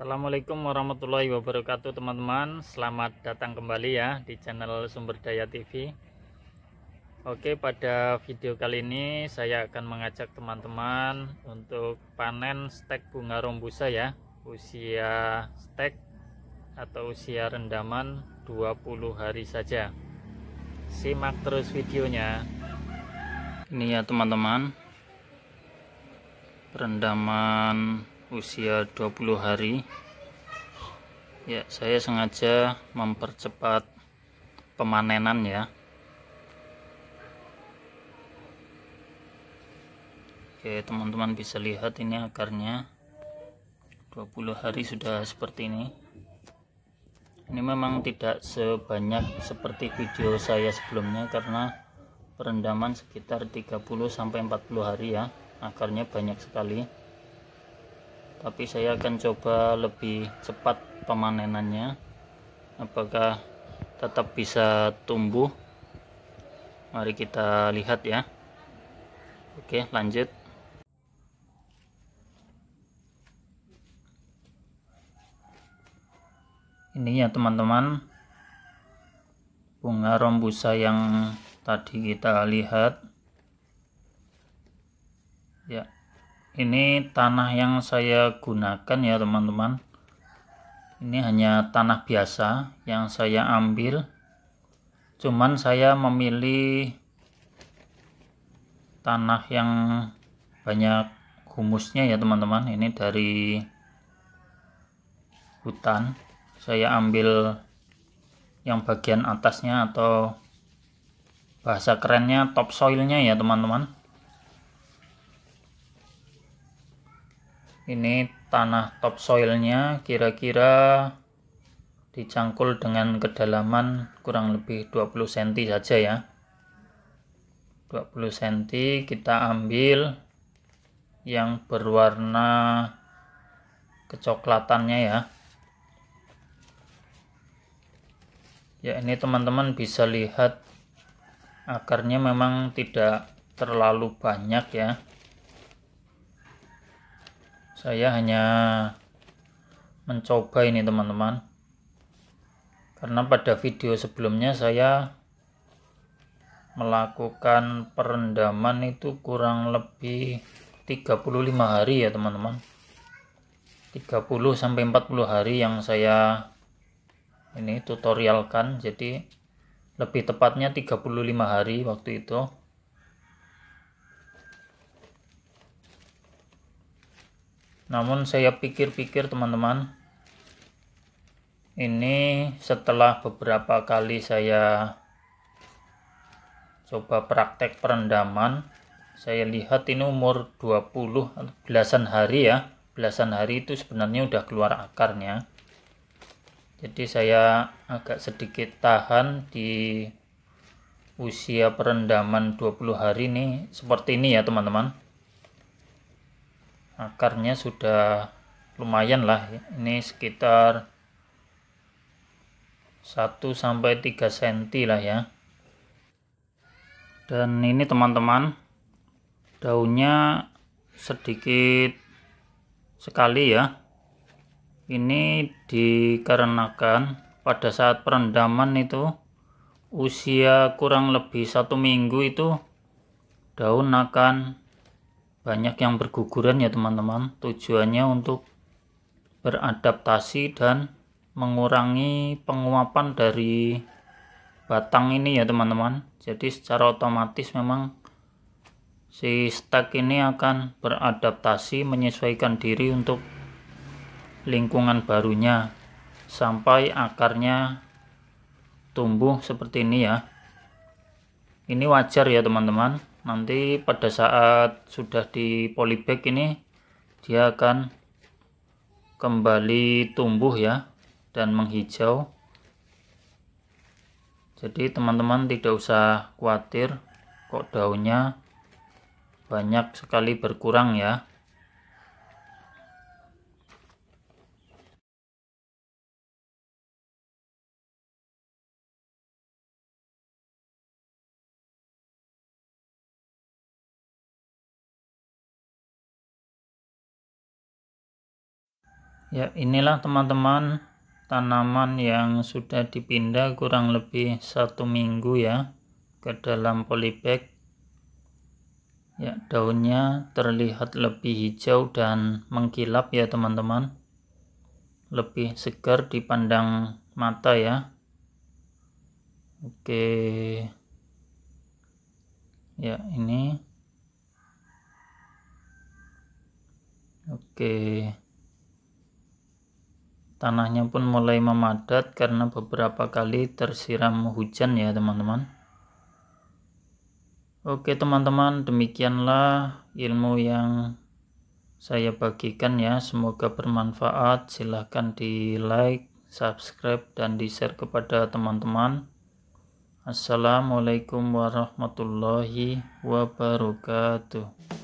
Assalamualaikum warahmatullahi wabarakatuh teman-teman Selamat datang kembali ya di channel Sumber Daya TV Oke pada video kali ini saya akan mengajak teman-teman Untuk panen stek bunga rombusa ya Usia stek atau usia rendaman 20 hari saja Simak terus videonya Ini ya teman-teman Rendaman usia 20 hari ya saya sengaja mempercepat pemanenan ya oke teman-teman bisa lihat ini akarnya 20 hari sudah seperti ini ini memang tidak sebanyak seperti video saya sebelumnya karena perendaman sekitar 30-40 hari ya akarnya banyak sekali tapi saya akan coba lebih cepat pemanenannya apakah tetap bisa tumbuh mari kita lihat ya oke lanjut ini ya teman-teman bunga rombusa yang tadi kita lihat ya ini tanah yang saya gunakan ya teman-teman ini hanya tanah biasa yang saya ambil cuman saya memilih tanah yang banyak humusnya ya teman-teman ini dari hutan saya ambil yang bagian atasnya atau bahasa kerennya topsoilnya ya teman-teman ini tanah topsoilnya kira-kira dicangkul dengan kedalaman kurang lebih 20 cm saja ya 20 cm kita ambil yang berwarna kecoklatannya ya ya ini teman-teman bisa lihat akarnya memang tidak terlalu banyak ya saya hanya mencoba ini teman-teman karena pada video sebelumnya saya melakukan perendaman itu kurang lebih 35 hari ya teman-teman 30 sampai 40 hari yang saya ini tutorialkan jadi lebih tepatnya 35 hari waktu itu namun saya pikir-pikir teman-teman ini setelah beberapa kali saya coba praktek perendaman saya lihat ini umur 20 belasan hari ya belasan hari itu sebenarnya udah keluar akarnya jadi saya agak sedikit tahan di usia perendaman 20 hari ini seperti ini ya teman-teman akarnya sudah lumayan lah ini sekitar 1 sampai 3 cm lah ya dan ini teman-teman daunnya sedikit sekali ya ini dikarenakan pada saat perendaman itu usia kurang lebih satu minggu itu daun akan banyak yang berguguran ya teman-teman tujuannya untuk beradaptasi dan mengurangi penguapan dari batang ini ya teman-teman jadi secara otomatis memang si stek ini akan beradaptasi menyesuaikan diri untuk lingkungan barunya sampai akarnya tumbuh seperti ini ya ini wajar ya teman-teman nanti pada saat sudah di polybag ini dia akan kembali tumbuh ya dan menghijau jadi teman-teman tidak usah khawatir kok daunnya banyak sekali berkurang ya Ya, inilah teman-teman tanaman yang sudah dipindah kurang lebih satu minggu ya ke dalam polybag. Ya, daunnya terlihat lebih hijau dan mengkilap ya teman-teman. Lebih segar dipandang mata ya. Oke. Ya, ini. Oke tanahnya pun mulai memadat karena beberapa kali tersiram hujan ya teman-teman oke teman-teman demikianlah ilmu yang saya bagikan ya semoga bermanfaat silahkan di like subscribe dan di share kepada teman-teman assalamualaikum warahmatullahi wabarakatuh